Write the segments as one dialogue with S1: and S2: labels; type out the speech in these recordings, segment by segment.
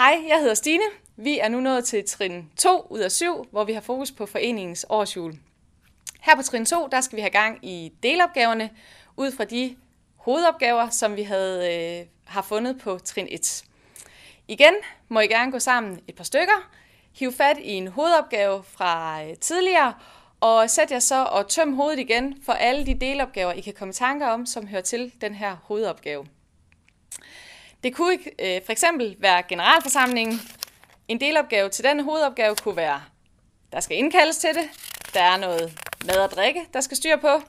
S1: Hej, jeg hedder Stine.
S2: Vi er nu nået til trin 2 ud af 7, hvor vi har fokus på foreningens årsjul. Her på trin 2, der skal vi have gang i delopgaverne ud fra de hovedopgaver, som vi havde, øh, har fundet på trin 1. Igen må I gerne gå sammen et par stykker, hive fat i en hovedopgave fra øh, tidligere, og sæt jer så og tøm hovedet igen for alle de delopgaver, I kan komme i tanker om, som hører til den her hovedopgave. Det kunne øh, for eksempel være generalforsamlingen. En delopgave til den hovedopgave kunne være, der skal indkaldes til det, der er noget mad og drikke, der skal styre på,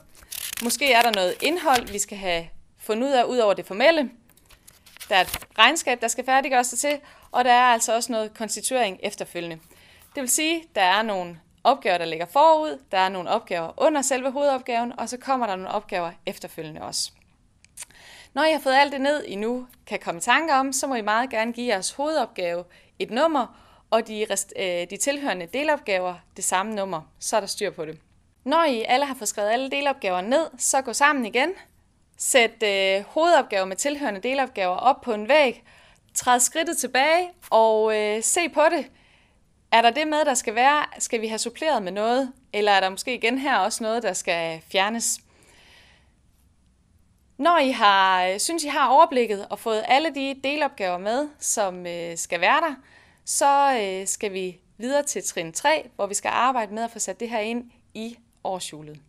S2: måske er der noget indhold, vi skal have fundet ud af, ud over det formelle, der er et regnskab, der skal færdiggøres sig til, og der er altså også noget konstituering efterfølgende. Det vil sige, der er nogle opgaver, der ligger forud, der er nogle opgaver under selve hovedopgaven, og så kommer der nogle opgaver efterfølgende også. Når I har fået alt det ned, I nu kan komme i tanke om, så må I meget gerne give jeres hovedopgave et nummer, og de, rest, øh, de tilhørende delopgaver det samme nummer, så er der styr på det. Når I alle har fået skrevet alle delopgaver ned, så gå sammen igen. Sæt øh, hovedopgaver med tilhørende delopgaver op på en væg. Træd skridtet tilbage og øh, se på det. Er der det med, der skal være? Skal vi have suppleret med noget? Eller er der måske igen her også noget, der skal fjernes? Når I har, øh, synes, I har overblikket og fået alle de delopgaver med, som øh, skal være der, så øh, skal vi videre til trin 3, hvor vi skal arbejde med at få sat det her ind i
S1: årshjulet.